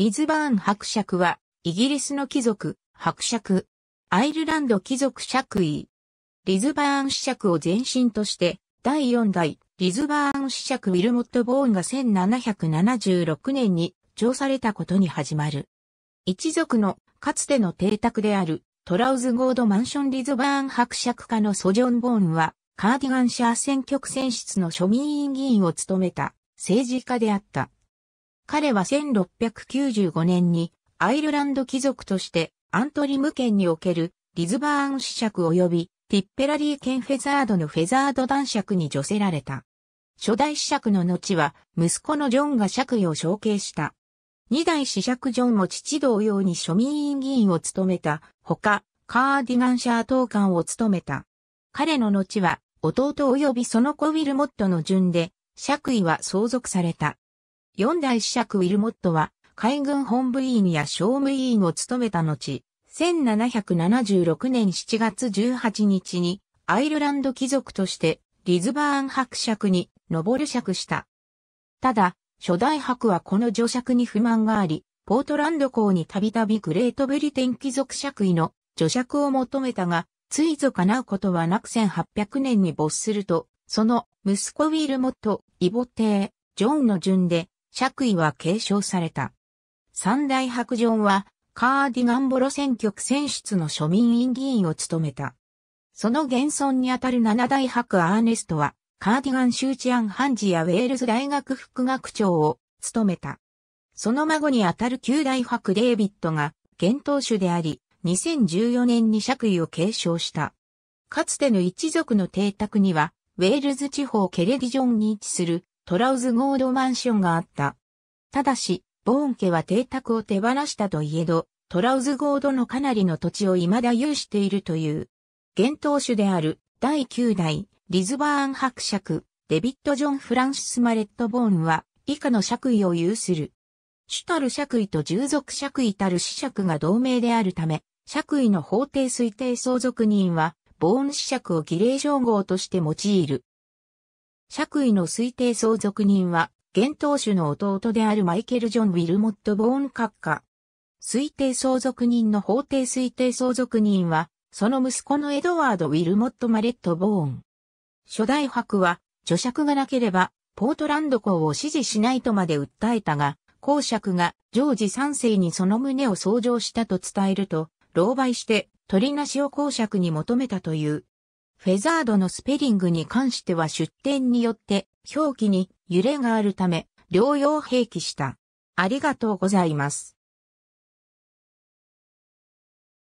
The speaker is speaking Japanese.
リズバーン伯爵は、イギリスの貴族、伯爵。アイルランド貴族爵位。リズバーン子爵を前身として、第4代、リズバーン子爵ウィルモット・ボーンが1776年に、調されたことに始まる。一族の、かつての邸宅である、トラウズゴードマンションリズバーン伯爵家のソジョン・ボーンは、カーディガンシャー選挙区選出の庶民委員議員を務めた、政治家であった。彼は1695年にアイルランド貴族としてアントリム県におけるリズバーン子爵及びティッペラリー県フェザードのフェザード男爵に除せられた。初代子爵の後は息子のジョンが爵位を承継した。二代子爵ジョンも父同様に庶民委員議員を務めたほか、カーディガンシャー党官を務めた。彼の後は弟及びその子ウィルモットの順で爵位は相続された。四代子爵ウィルモットは、海軍本部委員や商務委員を務めた後、1776年7月18日に、アイルランド貴族として、リズバーン伯爵に、上る爵した。ただ、初代伯はこの女爵に不満があり、ポートランド港にたびたびグレートブリテン貴族爵位の女爵を求めたが、ついぞ叶うことはなく1800年に没すると、その息子ウィルモット、イボテー、ジョンの順で爵位は継承された。三大白城は、カーディガンボロ選挙区選出の庶民院議員を務めた。その現存にあたる七大白アーネストは、カーディガン州治安判事やウェールズ大学副学長を務めた。その孫にあたる九大白デイビッドが、現当主であり、2014年に爵位を継承した。かつての一族の邸宅には、ウェールズ地方ケレディジョンに位置するトラウズゴードマンションがあった。ただし、ボーン家は邸宅を手放したといえど、トラウズゴードのかなりの土地を未だ有しているという。現当主である第9代リズバーン伯爵デビッド・ジョン・フランシス・マレット・ボーンは以下の爵位を有する。主たる爵位と従属爵位たる子爵が同盟であるため、爵位の法定推定相続人は、ボーン子爵を儀礼称号として用いる。爵位の推定相続人は、現当主の弟であるマイケル・ジョン・ウィルモット・ボーン閣下。推定相続人の法定推定相続人は、その息子のエドワード・ウィルモット・マレット・ボーン。初代伯は、著爵がなければ、ポートランド公を支持しないとまで訴えたが、公爵がジョージ3世にその旨を創上したと伝えると、狼狽して、取りなしを公爵に求めたという。フェザードのスペリングに関しては出典によって表記に揺れがあるため、両用併記した。ありがとうございます。